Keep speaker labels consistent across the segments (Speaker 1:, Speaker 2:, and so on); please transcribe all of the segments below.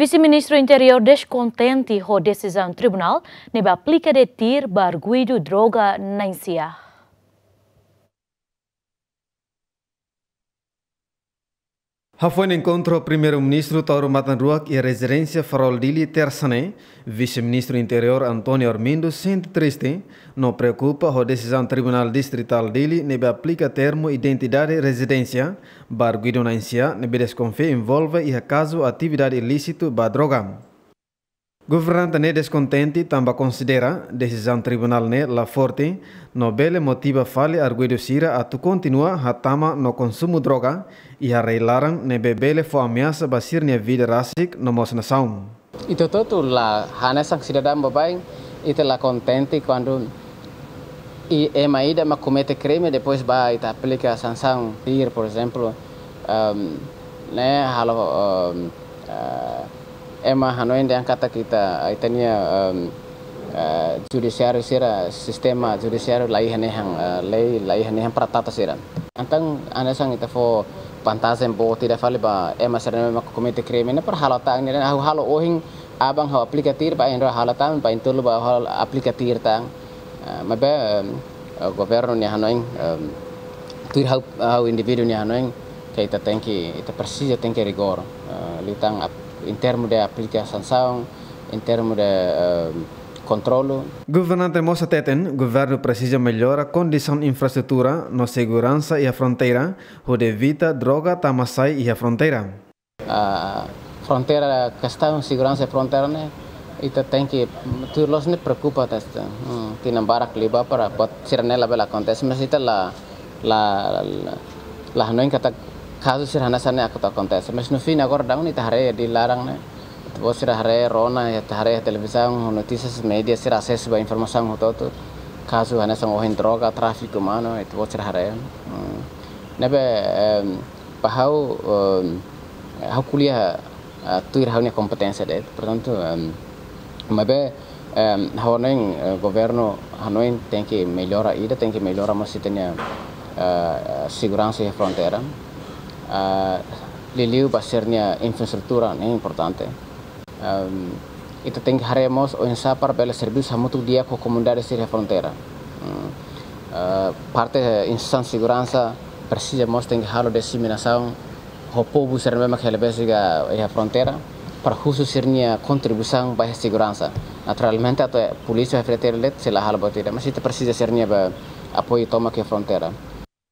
Speaker 1: Vice-ministro Interior descontente ho decisão tribunal neba aplica bar barguido droga na Insia. Após encontrou o primeiro-ministro Tauro Matanruac e a residência Farol Dili Terçané. vice-ministro interior Antônio Armindo sente triste, não preocupa a decisão do Tribunal Distrital Dili nebe aplica termo identidade residência, barguido na insia, nebe desconfia envolve e a atividade ilícito ba droga. Governante ne descontente também considera decisão tribunal ne la forte no bele motiva fale arguido sira a tu continua tama no consumo droga e a arreglaram ne bebele fo ameaça basir ne vida rasik no mos nação.
Speaker 2: Ito todo la hana sang cidadão babai ita la contente quando e é maída ma comete crime depois vai ita aplica a sanção ir por exemplo um, ehm, né halo um, ehm, uh, eh, ema hanoende angkata kita itania um, uh, eh, judiciário sira sistema judiciário lai hanehang uh, eh, lei lai hanehang pratata sira antang anesang ita fo pantasen bo tidak fale ba ema sira mema komite krimine per halata angin hau halo ohing abang hau aplikatir ba endro halata ba intul ba hal aplikatir tang uh, eh, mabe um, governo ni hanoing um, tuir hau hau individu ni hanoing kaita tenki ita persija ya tenki rigor uh, litang em termos de aplicação, em termos de uh, eh, controle.
Speaker 1: Governante Moça Teten, o governo precisa melhorar a condição de infraestrutura na segurança e a fronteira, onde evita droga, tamasai e a fronteira. A
Speaker 2: fronteira, a questão de segurança e fronteira, né? Ita tem que tu los ne preocupa testa. não hum, tina barak liba para pot sirnela bela acontece, mas ita la la la, não la, kaso sir hana sana aku tak kontes mas no fina agora down ita hare di larang né vos sir rona ya hare televisão notícias media sir acesso ba informação hototo kaso hana sang ohin droga tráfico mano et vos sir hare hmm. nebe pahau eh, hau kuliah eh, tu hau a competência det portanto mabe Hanoi governo Hanoi tem que melhorar ida, tem que melhorar mas eh, se tenha segurança e fronteira uh, Liliu va a ser una infraestructura né, importante. Um, y o ensapar eh, para el a muchos comunidades de Um, uh, parte de insan seguranza precisamos tengarlo de discriminación o povo ser mesmo que ele siga a fronteira para justo ser minha contribuição para a segurança. Naturalmente, a polícia vai ter se lá halba tira, mas isso precisa ser minha apoio toma que a fronteira.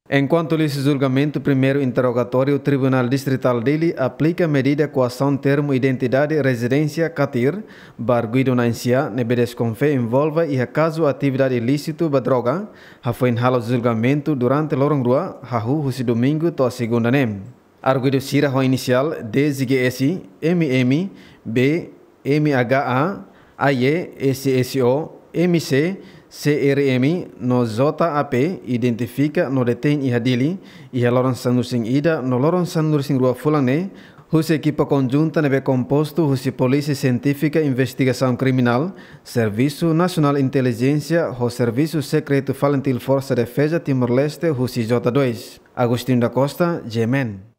Speaker 1: Enquanto esse julgamento, primeiro interrogatório, o Tribunal Distrital dele aplica a medida coação termo identidade residência catir, barguido na ancia, nebedes com fé envolva e acaso atividade ilícito ba droga, ha foi enhalo julgamento durante lorong rua, hahu husi domingo to segunda nem. Arguido sira ho inicial DZGS, MM, B, MHA, AE, SSO, MC, CRM no JAP identifica no detém e hadili e a Lorenzo Nursing Ida no Lorenzo Nursing Rua Fulane Russa equipa conjunta neve composto Russa Polícia Científica Investigação Criminal, Serviço Nacional Inteligência o Serviço Secreto Falentil Força Defesa Timor-Leste Russa J2. Agostinho da Costa, Gemen.